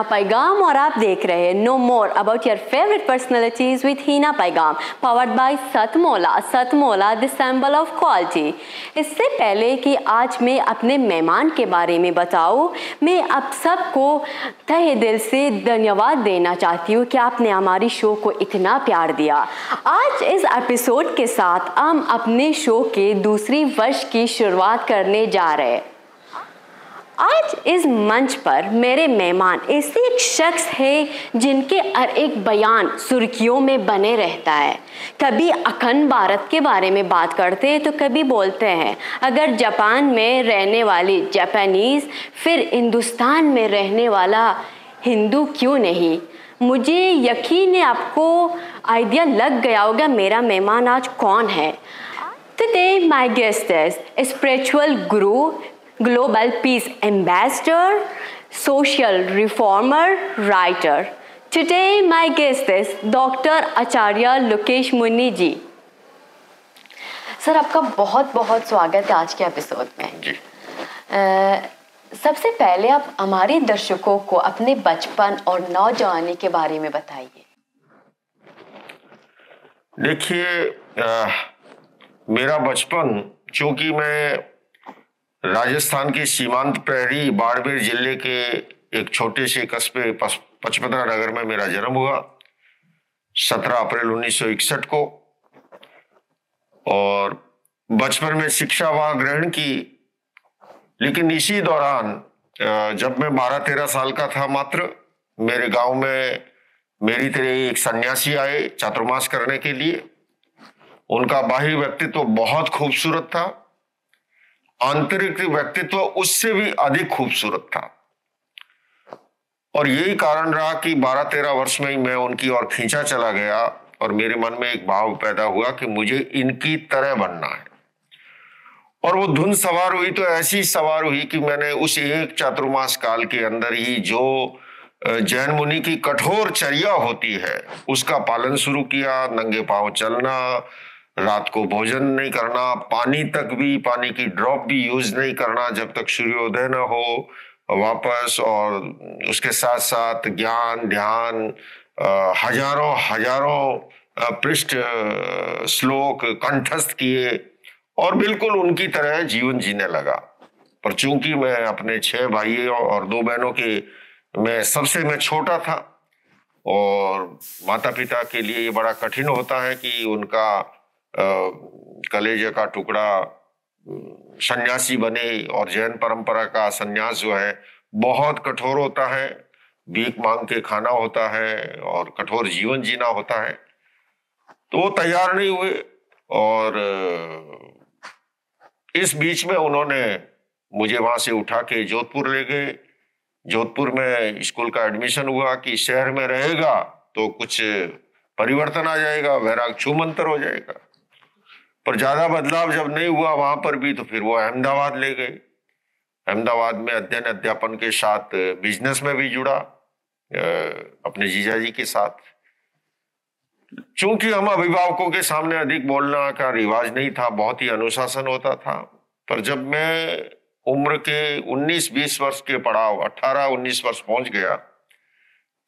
हीना पैगाम और आप देख रहे हैं know more about your favourite personalities with Hina Paigam powered by Satmola Satmola the symbol of quality इससे पहले कि आज मैं अपने मेहमान के बारे में बताऊँ मैं आप सबको तहे दिल से धन्यवाद देना चाहती हूँ कि आपने हमारी शो को इतना प्यार दिया आज इस एपिसोड के साथ हम अपने शो के दूसरी वर्ष की शुरुआत करने जा रहे हैं आज इस मंच पर मेरे मेहमान ऐसे एक शख्स है जिनके हर एक बयान सुर्खियों में बने रहता है कभी अखंड भारत के बारे में बात करते हैं तो कभी बोलते हैं अगर जापान में रहने वाली जापानीज़ फिर हिंदुस्तान में रहने वाला हिंदू क्यों नहीं मुझे यकीन है आपको आइडिया लग गया होगा मेरा मेहमान आज कौन है today my guest is spiritual guru global peace ambassador social reformer writer Today my guest is Dr. Acharya Lokesh Munni ji. Sir आपका बहुत बहुत स्वागत है आज के एपिसोड में जी uh, सबसे पहले आप हमारे दर्शकों को अपने बचपन और नौजवानी के बारे में बताइए देखिए मेरा बचपन चूंकि मैं राजस्थान के सीमांत प्रहरी बाड़मेर जिले के एक छोटे से कस्बे पचपदरा नगर में मेरा जन्म हुआ 17 अप्रैल 1961 को और बचपन में शिक्षा वहां ग्रहण की लेकिन इसी दौरान जब मैं बारह तेरह साल का था मात्र मेरे गांव में मेरी तरह एक सन्यासी आए चातुर्मास करने के लिए उनका बाह्य व्यक्तित्व तो बहुत खूबसूरत था आंतरिक व्यक्तित्व उससे भी अधिक खूबसूरत था और यही कारण रहा कि 12-13 वर्ष में ही मैं उनकी ओर खींचा चला गया और मेरे मन में एक भाव पैदा हुआ कि मुझे इनकी तरह बनना है और वो धुन सवार हुई तो ऐसी सवार हुई कि मैंने उस एक चातुर्मास काल के अंदर ही जो जैन मुनि की कठोर चर्या होती है उसका पालन शुरू किया नंगे पांव चलना रात को भोजन नहीं करना पानी तक भी पानी की ड्रॉप भी यूज नहीं करना जब तक सूर्योदय न हो वापस और उसके साथ साथ ज्ञान ध्यान हजारों हजारों पृष्ठ श्लोक कंठस्थ किए और बिल्कुल उनकी तरह जीवन जीने लगा पर चूंकि मैं अपने छह भाइयों और दो बहनों के मैं सबसे मैं छोटा था और माता पिता के लिए ये बड़ा कठिन होता है कि उनका कलेजे का टुकड़ा सन्यासी बने और जैन परंपरा का सन्यास जो है बहुत कठोर होता है भीख मांग के खाना होता है और कठोर जीवन जीना होता है तो वो तैयार नहीं हुए और इस बीच में उन्होंने मुझे वहां से उठा के जोधपुर ले गए जोधपुर में स्कूल का एडमिशन हुआ कि शहर में रहेगा तो कुछ परिवर्तन आ जाएगा वैराग छू मंत्र हो जाएगा और ज़्यादा बदलाव जब नहीं हुआ वहां पर भी तो फिर वो अहमदाबाद ले गए अहमदाबाद में अध्ययन अध्यापन के साथ बिजनेस में भी जुड़ा अपने जीजा जी के साथ चूंकि हम अभिभावकों के सामने अधिक बोलना का रिवाज नहीं था बहुत ही अनुशासन होता था पर जब मैं उम्र के 19-20 वर्ष के पड़ाव 18-19 वर्ष पहुंच गया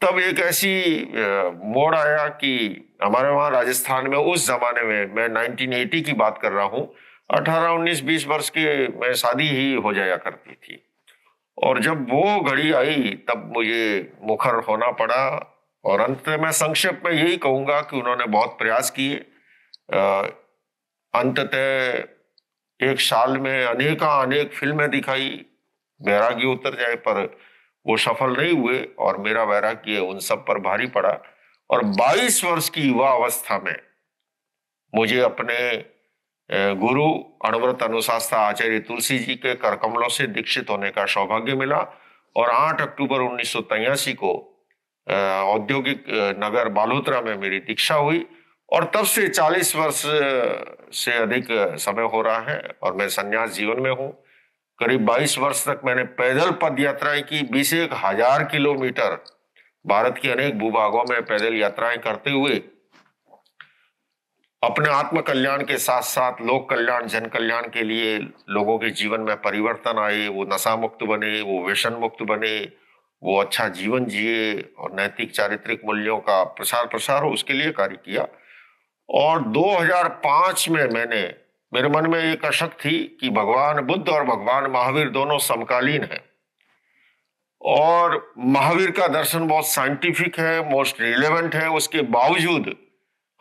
तब एक ऐसी मोड़ आया कि हमारे वहाँ राजस्थान में उस ज़माने में मैं 1980 की बात कर रहा हूँ 18, 19, 20 वर्ष के मैं शादी ही हो जाया करती थी और जब वो घड़ी आई तब मुझे मुखर होना पड़ा और अंत में संक्षेप में यही कहूँगा कि उन्होंने बहुत प्रयास किए अंततः एक साल में अनेका अनेक फिल्में दिखाई बैरागी उतर जाए पर वो सफल नहीं हुए और मेरा वैराग्य उन सब पर भारी पड़ा और 22 वर्ष की युवा अवस्था में मुझे अपने गुरु अणव्रत अनुशास्ता आचार्य तुलसी जी के करकमलों से दीक्षित होने का सौभाग्य मिला और 8 अक्टूबर उन्नीस को औद्योगिक नगर बालोतरा में मेरी दीक्षा हुई और तब से 40 वर्ष से अधिक समय हो रहा है और मैं संन्यास जीवन में हूँ करीब 22 वर्ष तक मैंने पैदल पद यात्राएं की बीस एक हजार किलोमीटर भारत के अनेक भूभागों में पैदल यात्राएं करते हुए अपने आत्म कल्याण के साथ साथ लोक कल्याण जन कल्याण के लिए लोगों के जीवन में परिवर्तन आए वो नशा मुक्त बने वो व्यसन मुक्त बने वो अच्छा जीवन जिए और नैतिक चारित्रिक मूल्यों का प्रसार प्रसार हो उसके लिए कार्य किया और 2005 में मैंने मेरे मन में एक अशक थी कि भगवान बुद्ध और भगवान महावीर दोनों समकालीन हैं और महावीर का दर्शन बहुत साइंटिफिक है मोस्ट रिलेवेंट है उसके बावजूद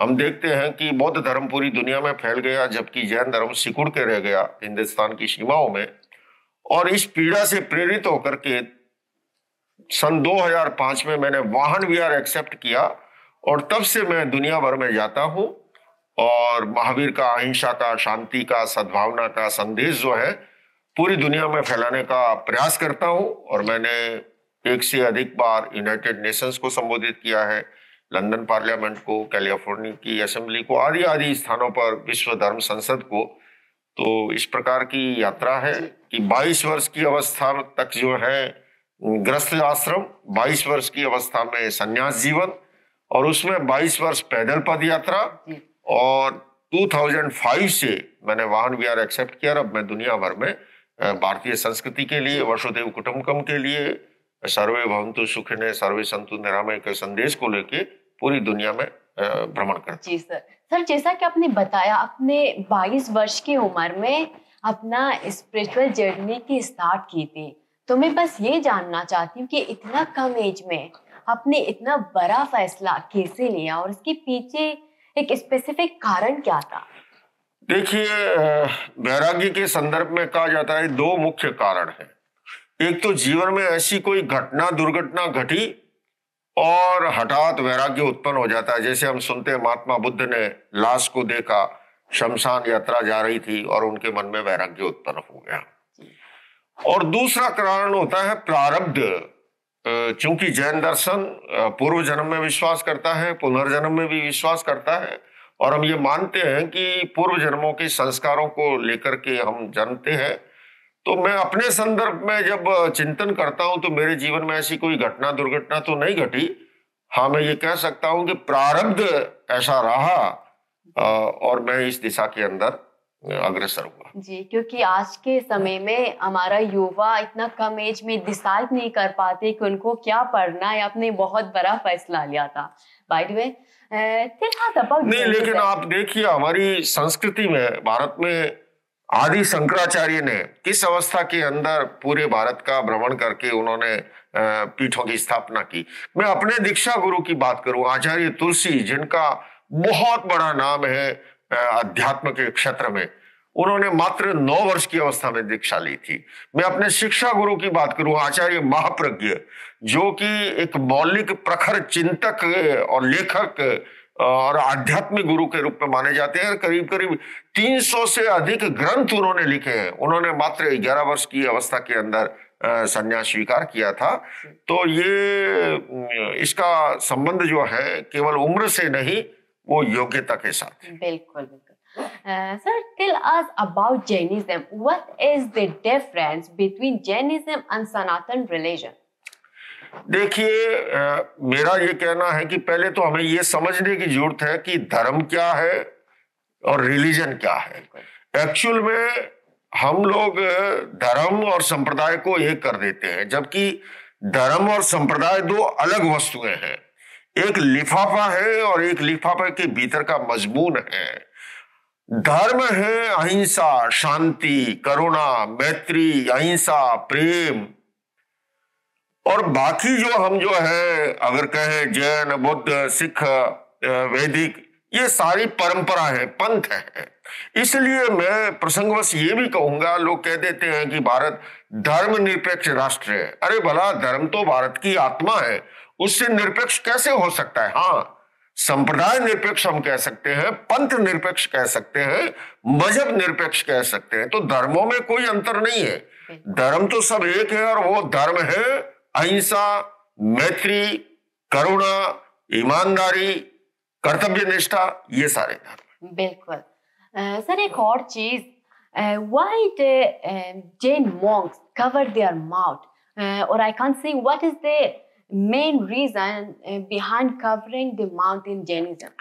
हम देखते हैं कि बौद्ध धर्म पूरी दुनिया में फैल गया जबकि जैन धर्म सिकुड़ के रह गया हिंदुस्तान की सीमाओं में और इस पीड़ा से प्रेरित होकर के सन 2005 में मैंने वाहन विहार एक्सेप्ट किया और तब से मैं दुनिया भर में जाता हूँ और महावीर का अहिंसा का शांति का सद्भावना का संदेश जो है पूरी दुनिया में फैलाने का प्रयास करता हूँ और मैंने एक से अधिक बार यूनाइटेड नेशंस को संबोधित किया है लंदन पार्लियामेंट को कैलिफोर्निया की असेंबली को आदि आदि स्थानों पर विश्व धर्म संसद को तो इस प्रकार की यात्रा है कि 22 वर्ष की अवस्था तक जो है ग्रस्त आश्रम 22 वर्ष की अवस्था में संन्यास जीवन और उसमें 22 वर्ष पैदल पद यात्रा और 2005 से मैंने वाहन विहार एक्सेप्ट किया और अब मैं दुनिया भर में भारतीय संस्कृति के लिए वसुदेव कुटुम्बकम के लिए सर्वे भवंतु सुख ने सर्वे संतु निरामय के संदेश को लेके पूरी दुनिया में भ्रमण कर जी सर सर जैसा कि आपने बताया आपने 22 वर्ष की उम्र में अपना स्पिरिचुअल जर्नी की स्टार्ट की थी तो मैं बस ये जानना चाहती हूँ कि इतना कम एज में आपने इतना बड़ा फैसला कैसे लिया और इसके पीछे एक स्पेसिफिक कारण क्या था देखिए वैराग्य के संदर्भ में कहा जाता है दो मुख्य कारण है एक तो जीवन में ऐसी कोई घटना दुर्घटना घटी और हठात वैराग्य उत्पन्न हो जाता है जैसे हम सुनते हैं महात्मा बुद्ध ने लाश को देखा शमशान यात्रा जा रही थी और उनके मन में वैराग्य उत्पन्न हो गया और दूसरा कारण होता है प्रारब्ध चूंकि जैन दर्शन पूर्व जन्म में विश्वास करता है पुनर्जन्म में भी विश्वास करता है और हम ये मानते हैं कि पूर्व जन्मों के संस्कारों को लेकर के हम जानते हैं तो मैं अपने संदर्भ में जब चिंतन करता हूं तो मेरे जीवन में ऐसी कोई घटना दुर्घटना तो नहीं घटी हाँ मैं ये कह सकता हूं कि प्रारब्ध ऐसा रहा और मैं इस दिशा के अंदर अग्रसर हुआ जी क्योंकि आज के समय में हमारा युवा इतना कम एज में डिसाइड नहीं कर पाते कि उनको क्या पढ़ना है आपने बहुत बड़ा फैसला लिया था बाय द वे नहीं लेकिन आप देखिए हमारी संस्कृति में भारत में आदि शंकराचार्य ने किस अवस्था के अंदर पूरे भारत का भ्रमण करके उन्होंने पीठों की स्थापना की मैं अपने दीक्षा गुरु की बात करूं आचार्य तुलसी जिनका बहुत बड़ा नाम है अध्यात्म के क्षेत्र में उन्होंने मात्र नौ वर्ष की अवस्था में दीक्षा ली थी मैं अपने शिक्षा गुरु की बात करूं आचार्य महाप्रज्ञ जो कि एक मौलिक प्रखर चिंतक और लेखक और आध्यात्मिक गुरु के रूप में माने जाते हैं करीब करीब 300 से अधिक ग्रंथ उन्होंने लिखे हैं उन्होंने मात्र 11 वर्ष की अवस्था के अंदर संन्यास स्वीकार किया था तो ये इसका संबंध जो है केवल उम्र से नहीं वो योग्यता के साथ बिल्कुल sir tell us about Jainism what is the difference between Jainism and Sanatan religion देखिए मेरा ये कहना है कि पहले तो हमें ये समझने की जरूरत है कि धर्म क्या है और रिलीजन क्या है एक्चुअल में हम लोग धर्म और संप्रदाय को एक कर देते हैं जबकि धर्म और संप्रदाय दो अलग वस्तुएं हैं एक लिफाफा है और एक लिफाफे के भीतर का मजमून है धर्म है अहिंसा शांति करुणा मैत्री अहिंसा प्रेम और बाकी जो हम जो है अगर कहें जैन बुद्ध सिख वैदिक ये सारी परंपरा है पंथ है इसलिए मैं प्रसंगवश ये भी कहूंगा लोग कह देते हैं कि भारत धर्म निरपेक्ष राष्ट्र है अरे भला धर्म तो भारत की आत्मा है उससे निरपेक्ष कैसे हो सकता है हाँ संप्रदाय निरपेक्ष हम कह सकते हैं पंथ निरपेक्ष कह सकते हैं मजहब निरपेक्ष कह सकते हैं तो धर्मों में कोई अंतर नहीं है धर्म तो सब एक है और वो धर्म है अहिंसा मैत्री करुणा ईमानदारी कर्तव्य निष्ठा ये सारे धर्म बिल्कुल सर एक और चीज why Jain monks cover their mouth और I can't see what is the main reason eh, behind covering the mouth in Jainism?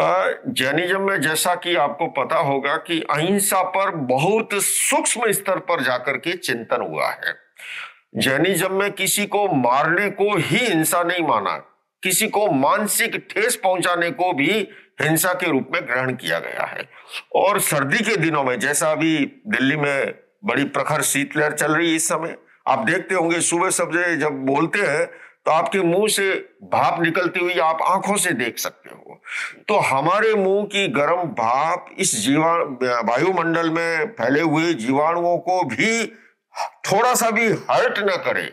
Jainism में जैसा कि आपको पता होगा कि अहिंसा पर बहुत सूक्ष्म स्तर पर जाकर के चिंतन हुआ है जैनिज्म में किसी को मारने को ही हिंसा नहीं माना किसी को मानसिक ठेस पहुंचाने को भी हिंसा के रूप में ग्रहण किया गया है और सर्दी के दिनों में जैसा अभी दिल्ली में बड़ी प्रखर शीतलहर चल रही है इस समय आप देखते होंगे सुबह सब जब बोलते हैं तो आपके मुंह से भाप निकलती हुई आप आंखों से देख सकते हो तो हमारे मुंह की गर्म भाप इस जीवा वायुमंडल में फैले हुए जीवाणुओं को भी थोड़ा सा भी हर्ट न करे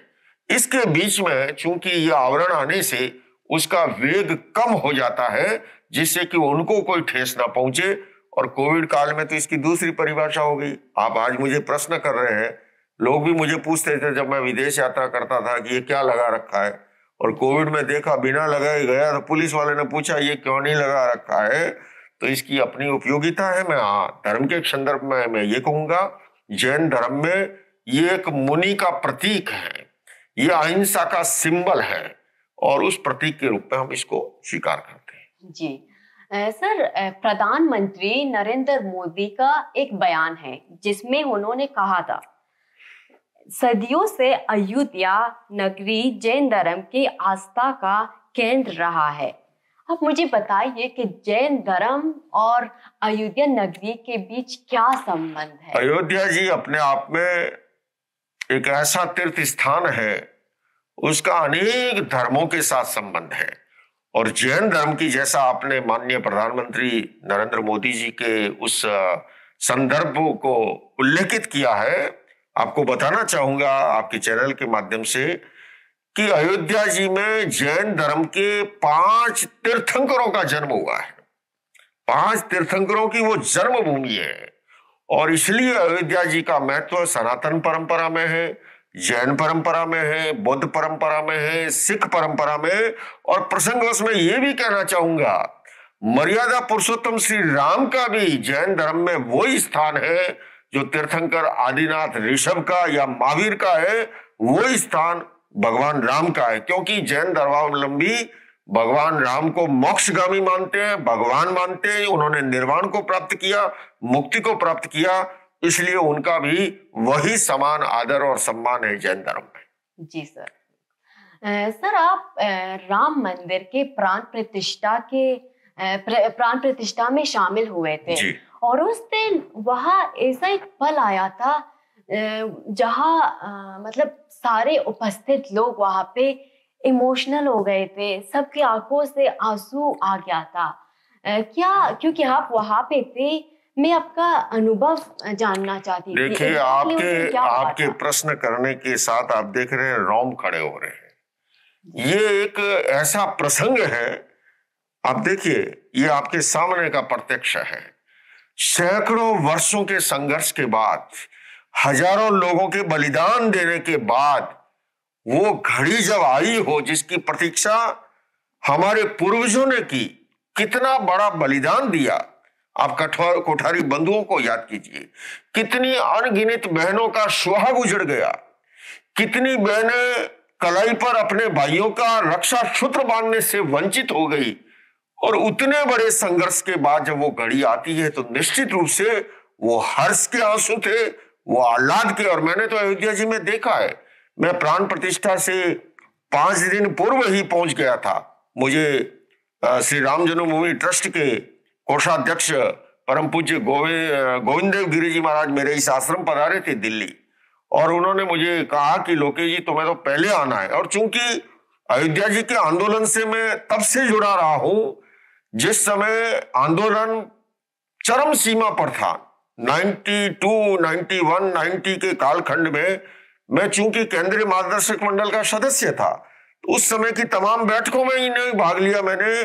इसके बीच में चूंकि ये आवरण आने से उसका वेग कम हो जाता है जिससे कि उनको कोई ठेस ना पहुंचे और कोविड काल में तो इसकी दूसरी परिभाषा हो गई आप आज मुझे प्रश्न कर रहे हैं लोग भी मुझे पूछते थे जब मैं विदेश यात्रा करता था कि ये क्या लगा रखा है और कोविड में देखा बिना लगाए गया तो पुलिस वाले ने पूछा ये क्यों नहीं लगा रखा है तो इसकी अपनी उपयोगिता है मैं हाँ धर्म के संदर्भ में मैं ये कहूंगा जैन धर्म में ये एक मुनि का प्रतीक है ये अहिंसा का सिंबल है और उस प्रतीक के रूप में हम इसको स्वीकार करते हैं जी सर प्रधानमंत्री नरेंद्र मोदी का एक बयान है जिसमें उन्होंने कहा था सदियों से अयोध्या नगरी जैन धर्म की आस्था का केंद्र रहा है आप मुझे बताइए कि जैन धर्म और अयोध्या नगरी के बीच क्या संबंध है अयोध्या जी अपने आप में एक ऐसा तीर्थ स्थान है उसका अनेक धर्मों के साथ संबंध है और जैन धर्म की जैसा आपने माननीय प्रधानमंत्री नरेंद्र मोदी जी के उस संदर्भ को उल्लेखित किया है आपको बताना चाहूंगा आपके चैनल के माध्यम से कि अयोध्या जी में जैन धर्म के पांच तीर्थंकरों का जन्म हुआ है पांच तीर्थंकरों की वो जन्मभूमि है और इसलिए अयोध्या जी का महत्व सनातन परंपरा में है जैन परंपरा में है बौद्ध परंपरा में है सिख परंपरा में और प्रसंगवश में ये भी कहना चाहूंगा मर्यादा पुरुषोत्तम श्री राम का भी जैन धर्म में वो स्थान है जो तीर्थंकर आदिनाथ ऋषभ का या महावीर का है वो स्थान भगवान राम का है क्योंकि जैन धर्मावलंबी भगवान राम को मोक्षगामी मानते हैं भगवान मानते हैं उन्होंने निर्वाण को प्राप्त किया मुक्ति को प्राप्त किया इसलिए उनका भी वही समान आदर और सम्मान है जैन धर्म में जी सर सर आप राम मंदिर के प्राण प्रतिष्ठा के प्राण प्रतिष्ठा में शामिल हुए थे जी. और उस दिन वहाँ ऐसा एक पल आया था जहाँ मतलब सारे उपस्थित लोग वहाँ पे इमोशनल हो गए थे सबकी आंखों से आंसू आ गया था क्या क्योंकि आप वहाँ पे थे मैं आपका अनुभव जानना चाहती देखिए आपके आपके प्रश्न करने के साथ आप देख रहे हैं रोम खड़े हो रहे हैं ये एक ऐसा प्रसंग है आप देखिए ये आपके सामने का प्रत्यक्ष है सैकड़ों वर्षों के संघर्ष के बाद हजारों लोगों के बलिदान देने के बाद वो घड़ी जब आई हो जिसकी प्रतीक्षा हमारे पूर्वजों ने की कितना बड़ा बलिदान दिया आप कठोर कोठारी बंधुओं को याद कीजिए कितनी अनगिनत बहनों का सुहाग उजड़ गया कितनी बहनें कलाई पर अपने भाइयों का रक्षा सूत्र बांधने से वंचित हो गई और उतने बड़े संघर्ष के बाद जब वो घड़ी आती है तो निश्चित रूप से वो हर्ष के आंसू थे वो आह्लाद के और मैंने तो अयोध्या जी में देखा है मैं प्राण प्रतिष्ठा से पांच दिन पूर्व ही पहुंच गया था मुझे श्री राम जन्मभूमि ट्रस्ट के कोषाध्यक्ष परम पूज्य गोविंद गोविंद देव गिरी जी महाराज मेरे इस आश्रम पर आ रहे थे दिल्ली और उन्होंने मुझे कहा कि लोकेश जी तुम्हें तो पहले आना है और चूंकि अयोध्या जी के आंदोलन से मैं तब से जुड़ा रहा हूं जिस समय आंदोलन चरम सीमा पर था 92, 91, 90 के कालखंड में मैं चूंकि केंद्रीय मार्गदर्शक मंडल का सदस्य था तो उस समय की तमाम बैठकों में ही नहीं भाग लिया मैंने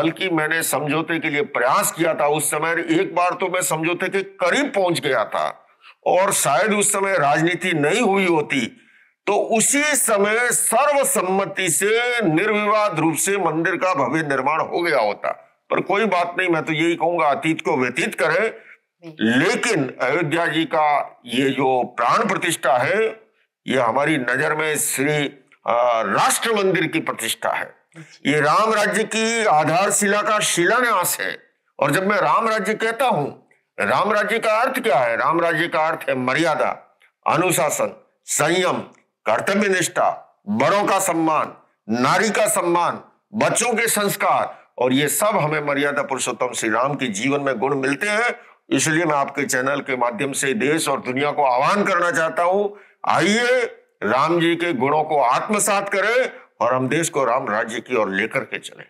बल्कि मैंने समझौते के लिए प्रयास किया था उस समय एक बार तो मैं समझौते के करीब पहुंच गया था और शायद उस समय राजनीति नहीं हुई होती तो उसी समय सर्वसम्मति से निर्विवाद रूप से मंदिर का भव्य निर्माण हो गया होता पर कोई बात नहीं मैं तो यही कहूंगा अतीत को व्यतीत करें लेकिन अयोध्या जी का ये जो प्राण प्रतिष्ठा है ये हमारी नजर में श्री राष्ट्र मंदिर की प्रतिष्ठा है अच्छा। ये राम राज्य की आधारशिला का शिलान्यास है और जब मैं राम राज्य कहता हूं राम राज्य का अर्थ क्या है राम राज्य का अर्थ है मर्यादा अनुशासन संयम कर्तव्य निष्ठा बड़ों का सम्मान नारी का सम्मान बच्चों के संस्कार और ये सब हमें मर्यादा पुरुषोत्तम श्री राम के जीवन में गुण मिलते हैं इसलिए मैं आपके चैनल के माध्यम से देश और दुनिया को आह्वान करना चाहता हूं आइए राम जी के गुणों को आत्मसात करें और हम देश को राम राज्य की ओर लेकर के चले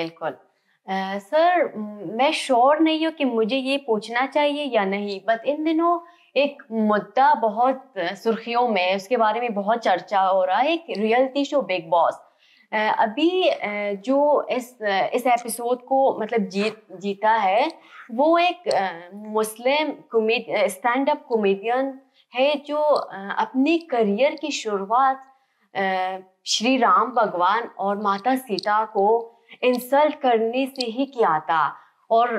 बिल्कुल सर मैं श्योर नहीं हूँ कि मुझे ये पूछना चाहिए या नहीं बट इन दिनों एक मुद्दा बहुत सुर्खियों में उसके बारे में बहुत चर्चा हो रहा है एक रियलिटी शो बिग बॉस अभी जो इस इस एपिसोड को मतलब जीत जीता है वो एक मुस्लिम स्टैंड अप कॉमेडियन है जो अपने करियर की शुरुआत श्री राम भगवान और माता सीता को इंसल्ट करने से ही किया था और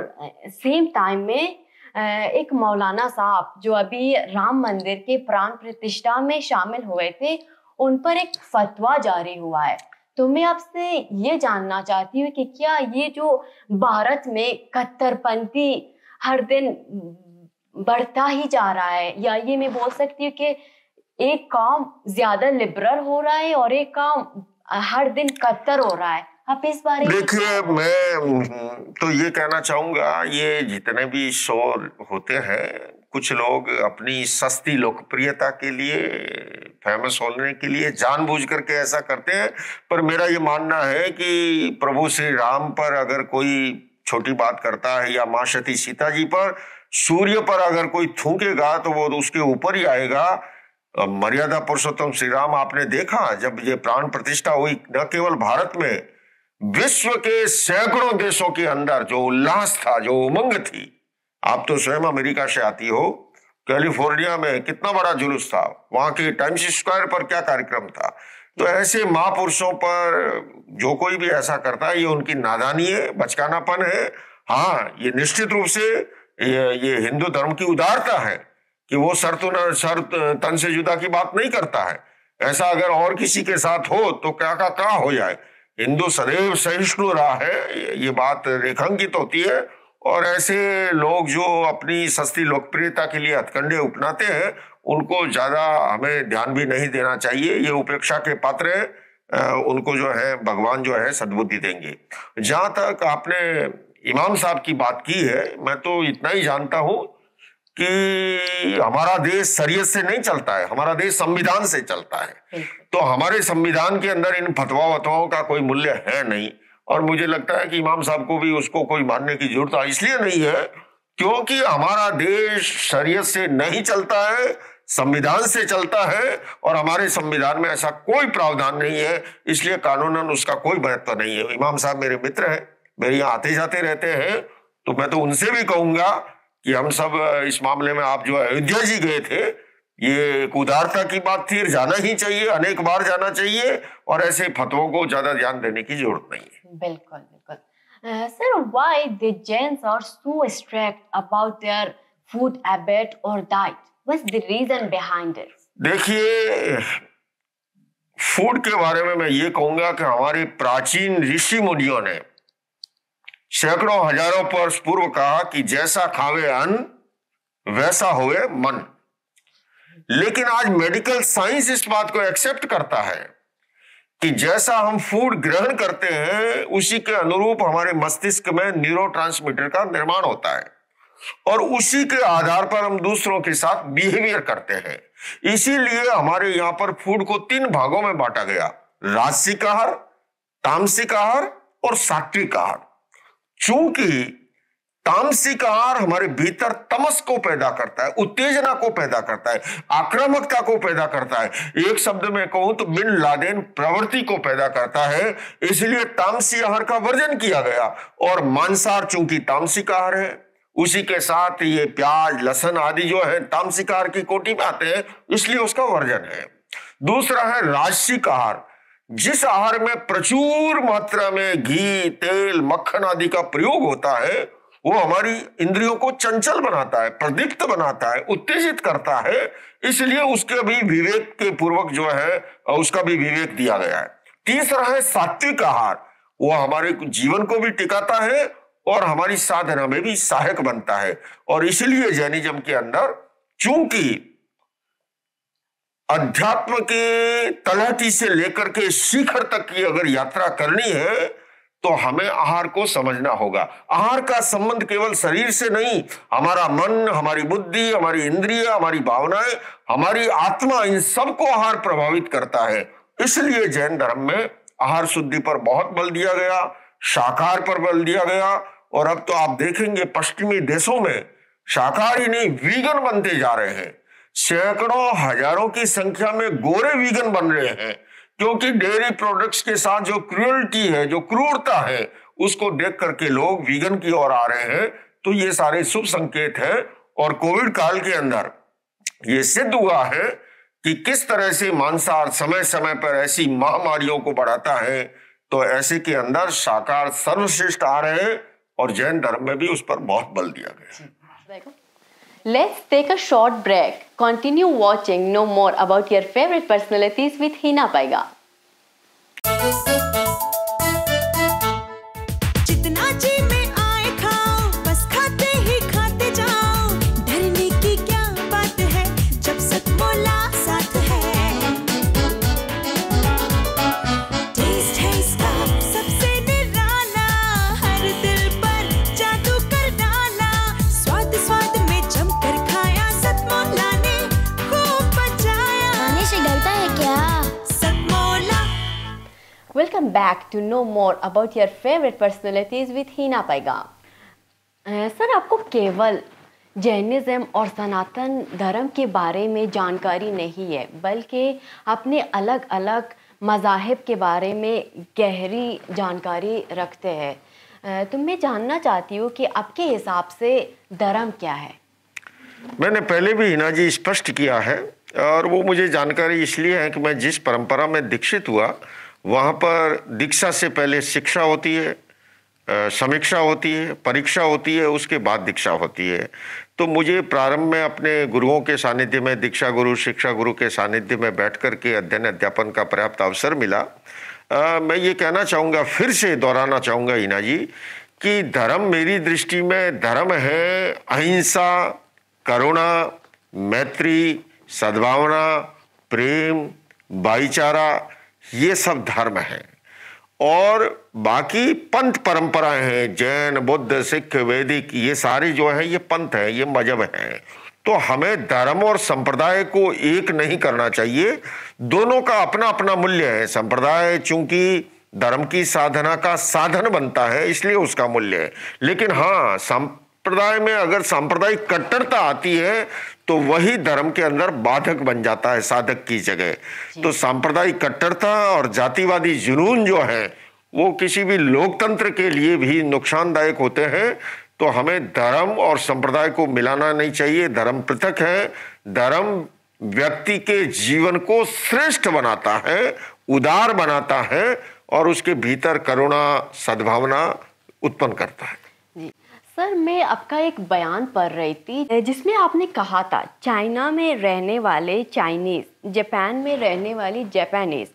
सेम टाइम में एक मौलाना साहब जो अभी राम मंदिर के प्राण प्रतिष्ठा में शामिल हुए थे उन पर एक फतवा जारी हुआ है तो मैं आपसे ये जानना चाहती हूँ कि क्या ये जो भारत में कट्टरपंथी हर दिन बढ़ता ही जा रहा है या ये मैं बोल सकती हूँ कि एक काम ज्यादा लिबरल हो रहा है और एक काम हर दिन कट्टर हो रहा है आप इस बारे देखिए मैं तो ये कहना चाहूंगा ये जितने भी शो होते हैं कुछ लोग अपनी सस्ती लोकप्रियता के लिए फेमस होने के लिए जानबूझ करके ऐसा करते हैं पर मेरा ये मानना है कि प्रभु श्री राम पर अगर कोई छोटी बात करता है या माँ सती सीता जी पर सूर्य पर अगर कोई थूकेगा तो वो उसके ऊपर ही आएगा मर्यादा पुरुषोत्तम श्री राम आपने देखा जब ये प्राण प्रतिष्ठा हुई न केवल भारत में विश्व के सैकड़ों देशों के अंदर जो उल्लास था जो उमंग थी आप तो स्वयं अमेरिका से आती हो कैलिफोर्निया में कितना बड़ा जुलूस था वहां के टाइम्स स्क्वायर पर क्या कार्यक्रम था तो ऐसे महापुरुषों पर जो कोई भी ऐसा करता है ये उनकी नादानी है बचकानापन है हाँ ये निश्चित रूप से ये, ये हिंदू धर्म की उदारता है कि वो शर्त शर्त तन से जुदा की बात नहीं करता है ऐसा अगर और किसी के साथ हो तो क्या का क्या हो जाए हिंदू सदैव सहिष्णु रहा है ये बात रेखांकित तो होती है और ऐसे लोग जो अपनी सस्ती लोकप्रियता के लिए हथकंडे अपनाते हैं उनको ज़्यादा हमें ध्यान भी नहीं देना चाहिए ये उपेक्षा के पात्र हैं उनको जो है भगवान जो है सद्बुद्धि देंगे जहाँ तक आपने इमाम साहब की बात की है मैं तो इतना ही जानता हूँ कि हमारा देश शरीयत से नहीं चलता है हमारा देश संविधान से चलता है तो हमारे संविधान के अंदर इन फतवा वतवाओं का कोई मूल्य है नहीं और मुझे लगता है कि इमाम साहब को भी उसको कोई मानने की जरूरत इसलिए नहीं है क्योंकि हमारा देश शरीयत से नहीं चलता है संविधान से चलता है और हमारे संविधान में ऐसा कोई प्रावधान नहीं है इसलिए कानूनन उसका कोई महत्व नहीं है इमाम साहब मेरे मित्र हैं मेरे यहाँ आते जाते रहते हैं तो मैं तो उनसे भी कहूंगा कि हम सब इस मामले में आप जो है अयोध्या जी गए थे ये एक उदारता की बात थी जाना ही चाहिए अनेक बार जाना चाहिए और ऐसे फतवों को ज्यादा ध्यान देने की जरूरत नहीं है बिल्कुल बिल्कुल sir why the gents are so strict about their food habit और diet what's the reason behind it देखिए फूड के बारे में मैं ये कहूंगा कि हमारे प्राचीन ऋषि मुनियों ने सैकड़ों हजारों वर्ष पूर्व कहा कि जैसा खावे अन्न वैसा होवे मन लेकिन आज मेडिकल साइंस इस बात को एक्सेप्ट करता है कि जैसा हम फूड ग्रहण करते हैं उसी के अनुरूप हमारे मस्तिष्क में न्यूरो का निर्माण होता है और उसी के आधार पर हम दूसरों के साथ बिहेवियर करते हैं इसीलिए हमारे यहां पर फूड को तीन भागों में बांटा गया राजसिक आहार तामसिक आहार और सात्विक आहार चूंकि तामसिक आहार हमारे भीतर तमस को पैदा करता है उत्तेजना को पैदा करता है आक्रामकता को पैदा करता है एक शब्द में कहूं तो बिन लादेन प्रवृत्ति को पैदा करता है इसलिए तामसी आहार का वर्जन किया गया और मांसाहार चूंकि तामसिक आहार है उसी के साथ ये प्याज लहसन आदि जो है तामसिक आहार की कोटि में आते हैं इसलिए उसका वर्जन है दूसरा है राजसिक आहार जिस आहार में प्रचुर मात्रा में घी तेल मक्खन आदि का प्रयोग होता है वो हमारी इंद्रियों को चंचल बनाता है प्रदीप्त बनाता है उत्तेजित करता है इसलिए उसके भी विवेक के पूर्वक जो है उसका भी विवेक दिया गया है तीसरा है सात्विक आहार वो हमारे जीवन को भी टिकाता है और हमारी साधना में भी सहायक बनता है और इसलिए जैनिज्म के अंदर चूंकि अध्यात्म के तलहटी से लेकर के शिखर तक की अगर यात्रा करनी है तो हमें आहार को समझना होगा आहार का संबंध केवल शरीर से नहीं हमारा मन हमारी बुद्धि हमारी इंद्रिय हमारी भावनाएं हमारी आत्मा इन सबको आहार प्रभावित करता है इसलिए जैन धर्म में आहार शुद्धि पर बहुत बल दिया गया शाकाहार पर बल दिया गया और अब तो आप देखेंगे पश्चिमी देशों में शाकाहारी नहीं वीगन बनते जा रहे हैं सैकड़ों हजारों की संख्या में गोरे वीगन बन रहे हैं क्योंकि डेयरी प्रोडक्ट्स के साथ जो क्रूरिटी है जो क्रूरता है उसको देख करके लोग वीगन की ओर आ रहे हैं तो ये सारे शुभ संकेत है और कोविड काल के अंदर ये सिद्ध हुआ है कि किस तरह से मांसाहार समय समय पर ऐसी महामारियों को बढ़ाता है तो ऐसे के अंदर साकार सर्वश्रेष्ठ आ रहे हैं और जैन धर्म में भी उस पर बहुत बल दिया गया Let's take a short break. Continue watching, know more about your favorite personalities with Hina Paiga. back to know more about your favorite personalities with Hina Paigam. Uh, sir आपको केवल जैनिज़्म और सनातन धर्म के बारे में जानकारी नहीं है बल्कि अपने अलग अलग मजाहब के बारे में गहरी जानकारी रखते हैं uh, तो मैं जानना चाहती हूँ कि आपके हिसाब से धर्म क्या है मैंने पहले भी हिना जी स्पष्ट किया है और वो मुझे जानकारी इसलिए है कि मैं जिस परंपरा में दीक्षित हुआ वहाँ पर दीक्षा से पहले शिक्षा होती है समीक्षा होती है परीक्षा होती है उसके बाद दीक्षा होती है तो मुझे प्रारंभ में अपने गुरुओं के सानिध्य में दीक्षा गुरु शिक्षा गुरु के सानिध्य में बैठ कर के अध्ययन अध्यापन का पर्याप्त अवसर मिला आ, मैं ये कहना चाहूँगा फिर से दोहराना चाहूँगा हीना जी कि धर्म मेरी दृष्टि में धर्म है अहिंसा करुणा मैत्री सद्भावना प्रेम भाईचारा ये सब धर्म है और बाकी पंथ परंपराएं हैं जैन बुद्ध सिख वैदिक ये सारी जो है ये पंथ है ये मजहब है तो हमें धर्म और संप्रदाय को एक नहीं करना चाहिए दोनों का अपना अपना मूल्य है संप्रदाय चूंकि धर्म की साधना का साधन बनता है इसलिए उसका मूल्य है लेकिन हाँ संप्रदाय में अगर सांप्रदायिक कट्टरता आती है तो वही धर्म के अंदर बाधक बन जाता है साधक की जगह तो सांप्रदायिक कट्टरता और जातिवादी जुनून जो है वो किसी भी लोकतंत्र के लिए भी नुकसानदायक होते हैं तो हमें धर्म और संप्रदाय को मिलाना नहीं चाहिए धर्म पृथक है धर्म व्यक्ति के जीवन को श्रेष्ठ बनाता है उदार बनाता है और उसके भीतर करुणा सद्भावना उत्पन्न करता है सर मैं आपका एक बयान पढ़ रही थी जिसमें आपने कहा था चाइना में रहने वाले चाइनीज़ जापान में रहने वाली जापानीज़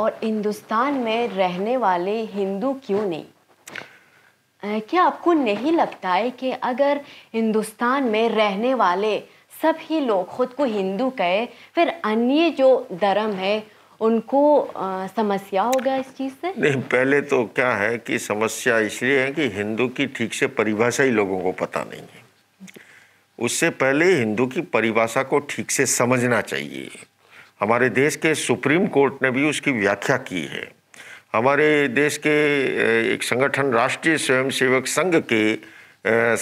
और हिंदुस्तान में रहने वाले हिंदू क्यों नहीं क्या आपको नहीं लगता है कि अगर हिंदुस्तान में रहने वाले सभी लोग खुद को हिंदू कहे फिर अन्य जो धर्म है उनको आ, समस्या होगा इस चीज़ से नहीं पहले तो क्या है कि समस्या इसलिए है कि हिंदू की ठीक से परिभाषा ही लोगों को पता नहीं है उससे पहले हिंदू की परिभाषा को ठीक से समझना चाहिए हमारे देश के सुप्रीम कोर्ट ने भी उसकी व्याख्या की है हमारे देश के एक संगठन राष्ट्रीय स्वयंसेवक संघ के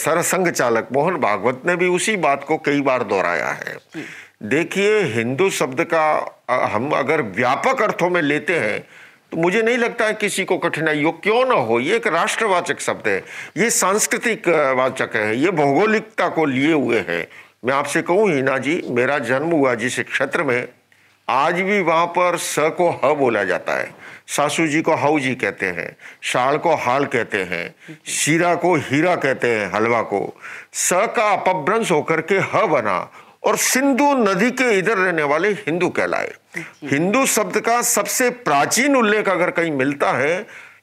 सरसंघ चालक मोहन भागवत ने भी उसी बात को कई बार दोहराया है देखिए हिंदू शब्द का हम अगर व्यापक अर्थों में लेते हैं तो मुझे नहीं लगता है किसी को कठिनाई हो क्यों ना हो ये एक राष्ट्रवाचक शब्द है ये सांस्कृतिक वाचक है ये भौगोलिकता को लिए हुए है मैं आपसे कहूँ हिना जी मेरा जन्म हुआ जिस क्षेत्र में आज भी वहाँ पर स को ह बोला जाता है सासू जी को हाउ जी कहते हैं शाल को हाल कहते हैं शीरा को हीरा कहते हैं हलवा को स का अपभ्रंश होकर के ह बना और सिंधु नदी के इधर रहने वाले हिंदू कहलाए हिंदू शब्द का सबसे प्राचीन उल्लेख अगर कहीं मिलता है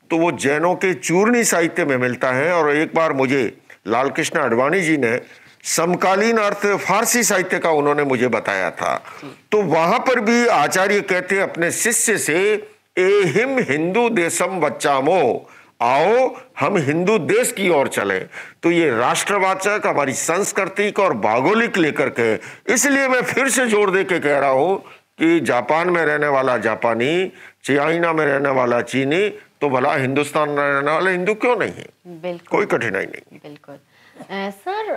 तो वो जैनों के चूर्णी साहित्य में मिलता है और एक बार मुझे लालकृष्ण अडवाणी जी ने समकालीन अर्थ फारसी साहित्य का उन्होंने मुझे बताया था तो वहां पर भी आचार्य कहते अपने शिष्य से एहिम हिंदू देशम बच्चामो आओ हम हिंदू देश की ओर चले तो ये राष्ट्रवाचक हमारी संस्कृतिक और भौगोलिक लेकर के इसलिए मैं फिर से जोर दे के कह रहा हूं कि जापान में रहने वाला जापानी चाइना में रहने वाला चीनी तो भला हिंदुस्तान में रहने वाला हिंदू क्यों नहीं है बिल्कुल कोई कठिनाई नहीं बिल्कुल सर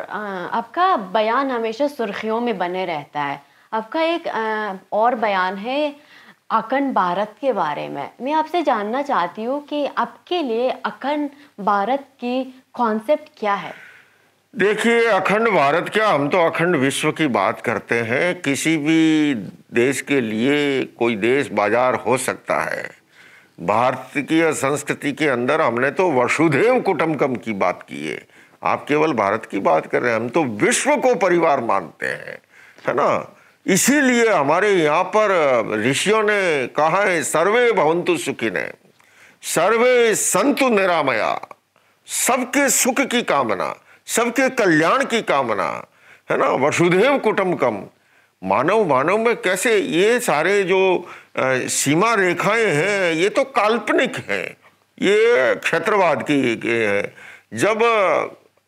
आपका बयान हमेशा सुर्खियों में बने रहता है आपका एक और बयान है अखंड भारत के बारे में मैं आपसे जानना चाहती हूँ कि आपके लिए अखंड भारत की कॉन्सेप्ट क्या है देखिए अखंड भारत क्या हम तो अखंड विश्व की बात करते हैं किसी भी देश के लिए कोई देश बाजार हो सकता है भारत की संस्कृति के अंदर हमने तो वसुधेव कुटुम्बकम की बात की है आप केवल भारत की बात कर रहे हैं हम तो विश्व को परिवार मानते हैं है ना इसीलिए हमारे यहाँ पर ऋषियों ने कहा है सर्वे भवंतु सुखी ने सर्वे संतु निरामया सबके सुख की कामना सबके कल्याण की कामना है ना वसुधेव कुटुम्बकम मानव मानव में कैसे ये सारे जो सीमा रेखाएं हैं ये तो काल्पनिक हैं ये क्षेत्रवाद की है जब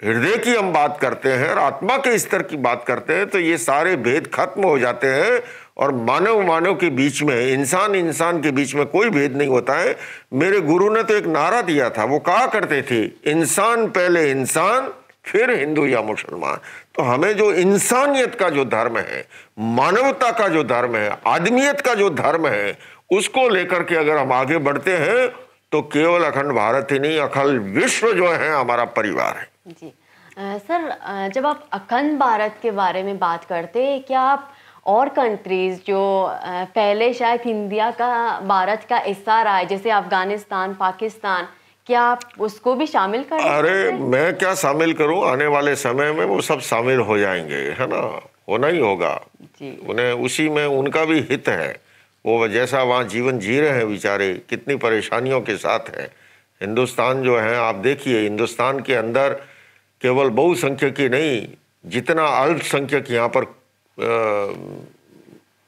हृदय की हम बात करते हैं और आत्मा के स्तर की बात करते हैं तो ये सारे भेद खत्म हो जाते हैं और मानव मानव के बीच में इंसान इंसान के बीच में कोई भेद नहीं होता है मेरे गुरु ने तो एक नारा दिया था वो कहा करते थे इंसान पहले इंसान फिर हिंदू या मुसलमान तो हमें जो इंसानियत का जो धर्म है मानवता का जो धर्म है आदमियत का जो धर्म है उसको लेकर के अगर हम आगे बढ़ते हैं तो केवल अखंड भारत ही नहीं अखल विश्व जो है हमारा परिवार है जी आ, सर जब आप अखंड भारत के बारे में बात करते हैं क्या आप और कंट्रीज़ जो पहले शायद इंडिया का भारत का हिस्सा रहा है जैसे अफ़गानिस्तान पाकिस्तान क्या आप उसको भी शामिल कर अरे मैं क्या शामिल करूं आने वाले समय में वो सब शामिल हो जाएंगे है ना होना ही होगा जी उन्हें उसी में उनका भी हित है वो जैसा वहाँ जीवन जी रहे हैं बेचारे कितनी परेशानियों के साथ हैं हिंदुस्तान जो है आप देखिए हिंदुस्तान के अंदर केवल बहुसंख्यक ही नहीं जितना अल्पसंख्यक यहाँ पर आ,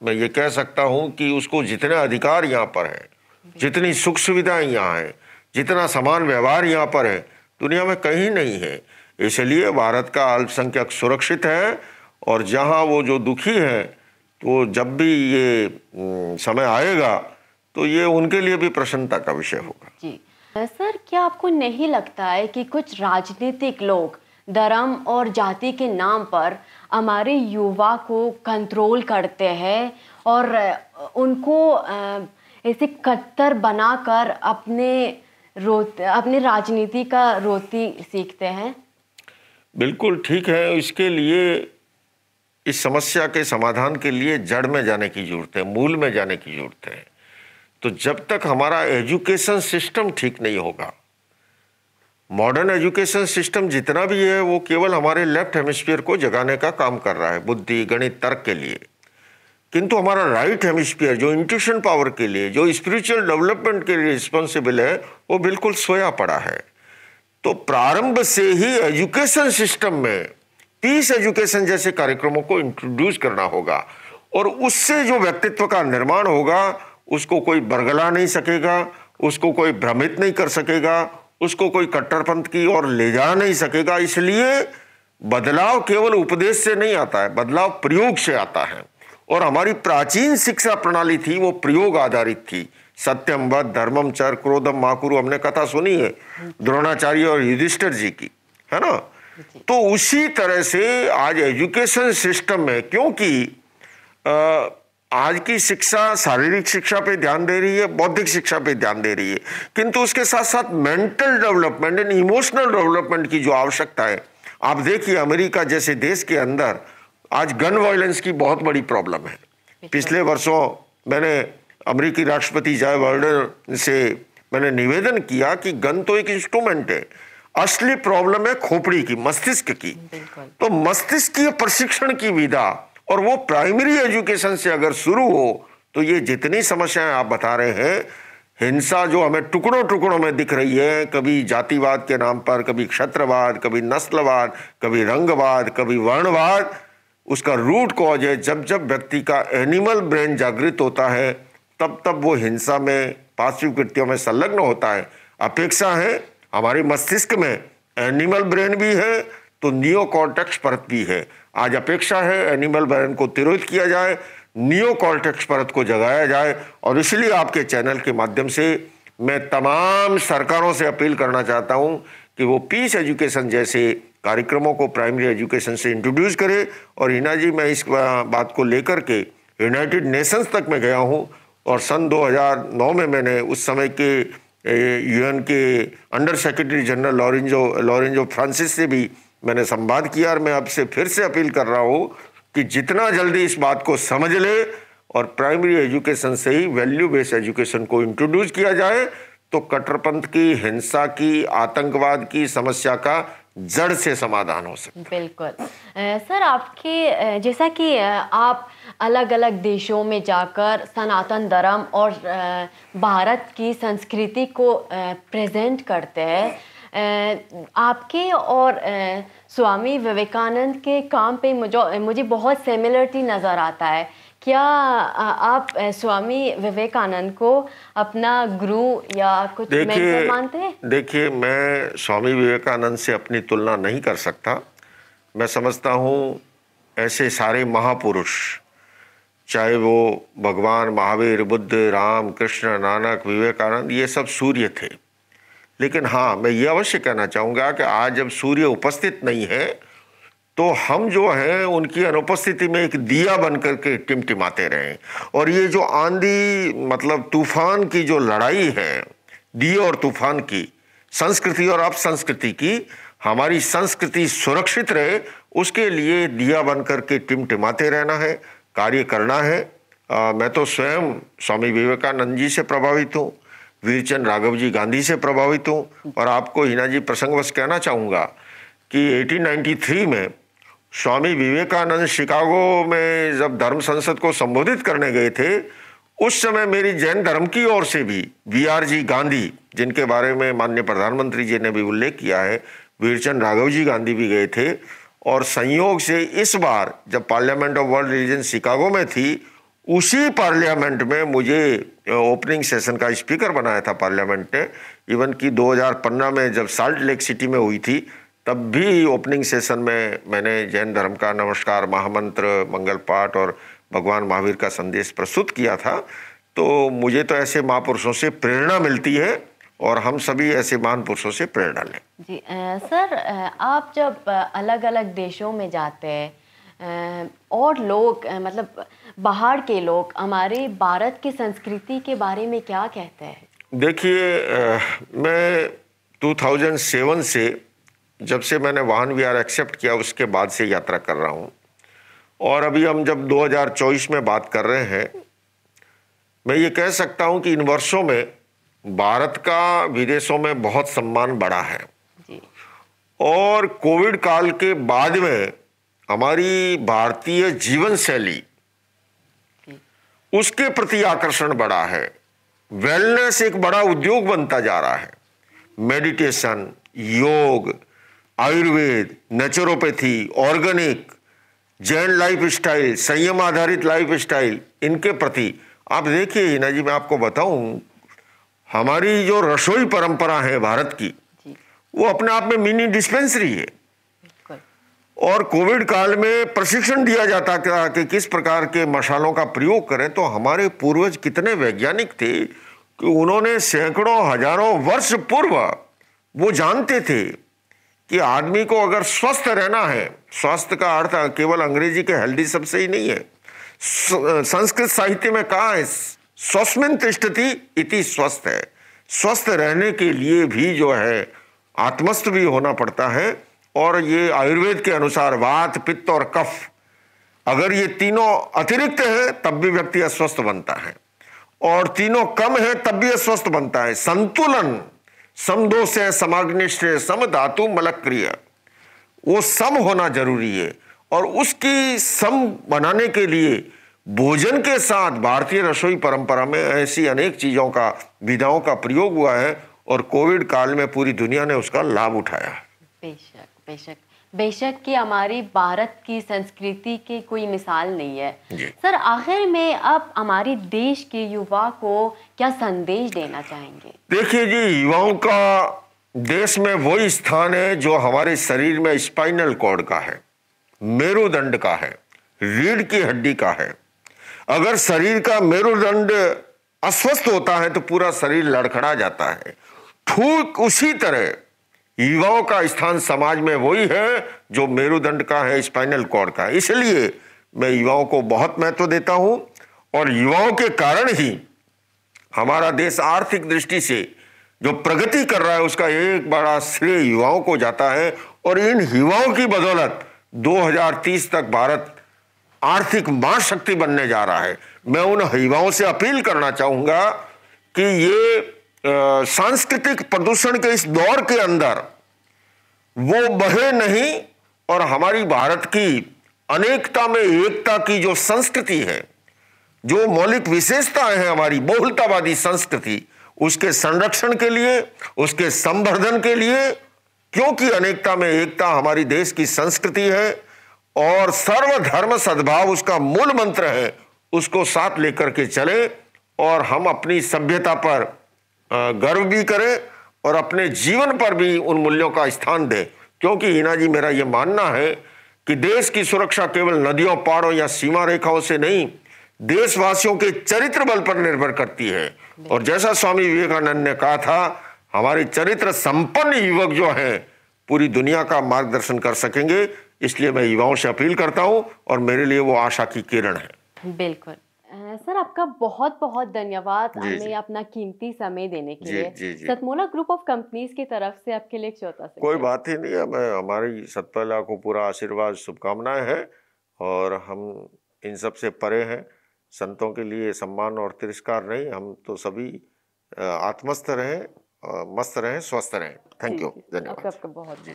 मैं ये कह सकता हूँ कि उसको जितने अधिकार यहाँ पर हैं जितनी सुख सुविधाएँ यहाँ हैं जितना समान व्यवहार यहाँ पर है दुनिया में कहीं नहीं है इसलिए भारत का अल्पसंख्यक सुरक्षित है और जहाँ वो जो दुखी हैं तो जब भी ये समय आएगा तो ये उनके लिए भी प्रसन्नता का विषय होगा जी सर क्या आपको नहीं लगता है कि कुछ राजनीतिक लोग धर्म और जाति के नाम पर हमारे युवा को कंट्रोल करते हैं और उनको ऐसे कट्टर बनाकर अपने रोते अपने राजनीति का रोती सीखते हैं बिल्कुल ठीक है इसके लिए इस समस्या के समाधान के लिए जड़ में जाने की ज़रूरत है मूल में जाने की ज़रूरत है तो जब तक हमारा एजुकेशन सिस्टम ठीक नहीं होगा मॉडर्न एजुकेशन सिस्टम जितना भी है वो केवल हमारे लेफ्ट हेमिस्फीयर को जगाने का काम कर रहा है बुद्धि गणित तर्क के लिए किंतु हमारा राइट हेमिस्फीयर जो इंट्यूशन पावर के लिए जो स्पिरिचुअल डेवलपमेंट के लिए रिस्पॉन्सिबल है वो बिल्कुल सोया पड़ा है तो प्रारंभ से ही एजुकेशन सिस्टम में तीस एजुकेशन जैसे कार्यक्रमों को इंट्रोड्यूस करना होगा और उससे जो व्यक्तित्व का निर्माण होगा उसको कोई बरगला नहीं सकेगा उसको कोई भ्रमित नहीं कर सकेगा उसको कोई कट्टरपंथ की ओर ले जा नहीं सकेगा इसलिए बदलाव केवल उपदेश से नहीं आता है बदलाव प्रयोग से आता है और हमारी प्राचीन शिक्षा प्रणाली थी वो प्रयोग आधारित थी सत्यम व धर्मम चर क्रोधम माकुरु हमने कथा सुनी है द्रोणाचार्य और युधिष्ठर जी की है ना तो उसी तरह से आज एजुकेशन सिस्टम में क्योंकि आज की शिक्षा शारीरिक शिक्षा पे ध्यान दे रही है बौद्धिक शिक्षा पे ध्यान दे रही है किंतु उसके साथ साथ mental development and emotional development की जो आवश्यकता है आप देखिए अमेरिका जैसे देश के अंदर आज गन वायलेंस की बहुत बड़ी प्रॉब्लम है पिछले वर्षों मैंने अमेरिकी राष्ट्रपति जय बाइडन से मैंने निवेदन किया कि गन तो एक इंस्ट्रूमेंट है असली प्रॉब्लम है खोपड़ी की मस्तिष्क की तो की प्रशिक्षण की विधा और वो प्राइमरी एजुकेशन से अगर शुरू हो तो ये जितनी समस्याएं आप बता रहे हैं हिंसा जो हमें टुकड़ों टुकड़ों में दिख रही है कभी जातिवाद के नाम पर कभी क्षत्रवाद कभी नस्लवाद कभी रंगवाद कभी वर्णवाद उसका रूट कॉज है जब जब व्यक्ति का एनिमल ब्रेन जागृत होता है तब तब वो हिंसा में पार्थिव कृतियों में संलग्न होता है अपेक्षा है हमारे मस्तिष्क में एनिमल ब्रेन भी है तो नियो कॉर्टेक्स परत भी है आज अपेक्षा है एनिमल ब्रेन को तिरोहित किया जाए नियो कॉर्टेक्स परत को जगाया जाए और इसलिए आपके चैनल के माध्यम से मैं तमाम सरकारों से अपील करना चाहता हूँ कि वो पीस एजुकेशन जैसे कार्यक्रमों को प्राइमरी एजुकेशन से इंट्रोड्यूस करें और हिना जी मैं इस बात को लेकर के यूनाइटेड नेशंस तक मैं गया हूँ और सन 2009 में मैंने उस समय के यूएन के under secretary general Lorenzo Lorenzo Francis से भी मैंने संवाद किया और मैं आपसे फिर से अपील कर रहा हूँ कि जितना जल्दी इस बात को समझ ले और प्राइमरी एजुकेशन से ही वैल्यू बेस्ड एजुकेशन को इंट्रोड्यूस किया जाए तो कट्टरपंथ की हिंसा की आतंकवाद की समस्या का जड़ से समाधान हो सकता बिल्कुल सर आपके जैसा कि आप अलग अलग देशों में जाकर सनातन धर्म और भारत की संस्कृति को प्रेजेंट करते हैं आपके और स्वामी विवेकानंद के काम पे मुझे मुझे बहुत सिमिलरिटी नज़र आता है क्या आप स्वामी विवेकानंद को अपना गुरु या कुछ देखिए मानते हैं देखिए मैं स्वामी विवेकानंद से अपनी तुलना नहीं कर सकता मैं समझता हूँ ऐसे सारे महापुरुष चाहे वो भगवान महावीर बुद्ध राम कृष्ण नानक विवेकानंद ये सब सूर्य थे लेकिन हाँ मैं ये अवश्य कहना चाहूँगा कि आज जब सूर्य उपस्थित नहीं है तो हम जो हैं उनकी अनुपस्थिति में एक दिया बन करके टिमटिमाते रहे और ये जो आंधी मतलब तूफान की जो लड़ाई है दिए और तूफान की संस्कृति और अपसंस्कृति की हमारी संस्कृति सुरक्षित रहे उसके लिए दिया बन करके टिमटिमाते रहना है कार्य करना है आ, मैं तो स्वयं स्वामी विवेकानंद जी से प्रभावित हूँ वीरचंद राघव जी गांधी से प्रभावित हूँ और आपको हिना जी प्रसंगवश कहना चाहूँगा कि 1893 में स्वामी विवेकानंद शिकागो में जब धर्म संसद को संबोधित करने गए थे उस समय मेरी जैन धर्म की ओर से भी वी आर जी गांधी जिनके बारे में माननीय प्रधानमंत्री जी ने भी उल्लेख किया है वीरचंद राघव जी गांधी भी गए थे और संयोग से इस बार जब parliament of world religion Chicago में थी उसी पार्लियामेंट में मुझे ओपनिंग सेशन का स्पीकर बनाया था पार्लियामेंट ने इवन कि 2015 में जब साल्ट लेक सिटी में हुई थी तब भी ओपनिंग सेशन में मैंने जैन धर्म का नमस्कार महामंत्र मंगल पाठ और भगवान महावीर का संदेश प्रस्तुत किया था तो मुझे तो ऐसे महापुरुषों से प्रेरणा मिलती है और हम सभी ऐसे महान पुरुषों से प्रेरणा लें जी आ, सर आप जब अलग अलग देशों में जाते हैं और लोग मतलब बाहर के लोग हमारे भारत की संस्कृति के बारे में क्या कहते हैं देखिए मैं 2007 से जब से मैंने वाहन विहार एक्सेप्ट किया उसके बाद से यात्रा कर रहा हूँ और अभी हम जब 2024 में बात कर रहे हैं मैं ये कह सकता हूँ कि इन वर्षों में भारत का विदेशों में बहुत सम्मान बढ़ा है और कोविड काल के बाद में हमारी भारतीय जीवन शैली उसके प्रति आकर्षण बढ़ा है वेलनेस एक बड़ा उद्योग बनता जा रहा है meditation yoga ayurveda naturopathy organic Jain lifestyle संयम आधारित लाइफ स्टाइल इनके प्रति आप देखिए हिना जी मैं आपको बताऊं हमारी जो रसोई परंपरा है भारत की वो अपने आप में मिनी डिस्पेंसरी है और कोविड काल में प्रशिक्षण दिया जाता था कि किस प्रकार के मसालों का प्रयोग करें तो हमारे पूर्वज कितने वैज्ञानिक थे कि उन्होंने सैकड़ों हजारों वर्ष पूर्व वो जानते थे कि आदमी को अगर स्वस्थ रहना है स्वास्थ्य का अर्थ केवल अंग्रेजी के हेल्दी सबसे ही नहीं है संस्कृत साहित्य में कहा है स्वस्मिन तिष्ठति इति स्वस्थ है स्वस्थ रहने के लिए भी जो है आत्मस्थ भी होना पड़ता है और ये आयुर्वेद के अनुसार वात पित्त और कफ अगर ये तीनों अतिरिक्त है तब भी व्यक्ति अस्वस्थ बनता है और तीनों कम है तब भी अस्वस्थ बनता है संतुलन समदोषे समाग्निश्चय सम धातु मलक क्रिया वो सम होना जरूरी है और उसकी सम बनाने के लिए भोजन के साथ भारतीय रसोई परंपरा में ऐसी अनेक चीज़ों का विधाओं का प्रयोग हुआ है और कोविड काल में पूरी दुनिया ने उसका लाभ उठाया बेशक बेशक बेशक कि हमारी भारत की संस्कृति की कोई मिसाल नहीं है सर आखिर में आप हमारे देश के युवा को क्या संदेश देना चाहेंगे देखिए जी युवाओं का देश में वही स्थान है जो हमारे शरीर में स्पाइनल कॉर्ड का है मेरुदंड का है रीढ़ की हड्डी का है अगर शरीर का मेरुदंड अस्वस्थ होता है तो पूरा शरीर लड़खड़ा जाता है ठूक उसी तरह युवाओं का स्थान समाज में वही है जो मेरुदंड का है स्पाइनल कॉर्ड का इसलिए मैं युवाओं को बहुत महत्व देता हूं और युवाओं के कारण ही हमारा देश आर्थिक दृष्टि से जो प्रगति कर रहा है उसका एक बड़ा श्रेय युवाओं को जाता है और इन युवाओं की बदौलत 2030 तक भारत आर्थिक महाशक्ति बनने जा रहा है मैं उन युवाओं से अपील करना चाहूंगा कि ये सांस्कृतिक प्रदूषण के इस दौर के अंदर वो बहे नहीं और हमारी भारत की अनेकता में एकता की जो संस्कृति है जो मौलिक विशेषताएं हैं हमारी बहुलतावादी संस्कृति उसके संरक्षण के लिए उसके संवर्धन के लिए क्योंकि अनेकता में एकता हमारी देश की संस्कृति है और सर्वधर्म सद्भाव उसका मूल मंत्र है उसको साथ लेकर के चले और हम अपनी सभ्यता पर गर्व भी करें और अपने जीवन पर भी उन मूल्यों का स्थान दें क्योंकि हिना जी मेरा ये मानना है कि देश की सुरक्षा केवल नदियों पहाड़ों या सीमा रेखाओं से नहीं देशवासियों के चरित्र बल पर निर्भर करती है और जैसा स्वामी विवेकानंद ने कहा था हमारे चरित्र संपन्न युवक जो हैं पूरी दुनिया का मार्गदर्शन कर सकेंगे इसलिए मैं युवाओं से अपील करता हूं और मेरे लिए वो आशा की किरण है बिल्कुल सर आपका बहुत बहुत धन्यवाद हमें अपना कीमती समय देने के लिए सतमोला ग्रुप ऑफ कंपनीज की तरफ से आपके लिए चौथा कोई बात ही नहीं मैं हमारी सतपला को पूरा आशीर्वाद शुभकामनाएं हैं और हम इन सब से परे हैं संतों के लिए सम्मान और तिरस्कार नहीं हम तो सभी आत्मस्थ रहें मस्त रहें स्वस्थ रहें थैंक यू धन्यवाद आपका बहुत जी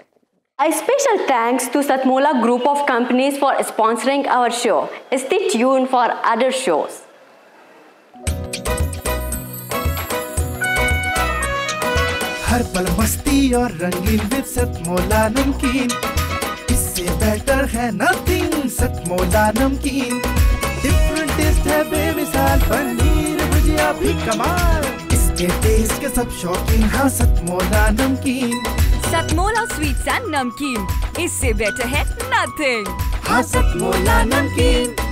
A special thanks to Satmola Group of Companies for sponsoring our show. Stay tuned for other shows. हर पल मस्ती और रंगीन विद सतमोला नमकीन इससे बेटर है नथिंग सतमोला नमकीन डिफरेंट टेस्ट है बेमिसाल पनीर भुजिया भी कमाल इसके टेस्ट के सब शौकीन हाँ सतमोला नमकीन सतमोला स्वीट्स एंड नमकीन इससे बेटर है नथिंग हाँ सतमोला नमकीन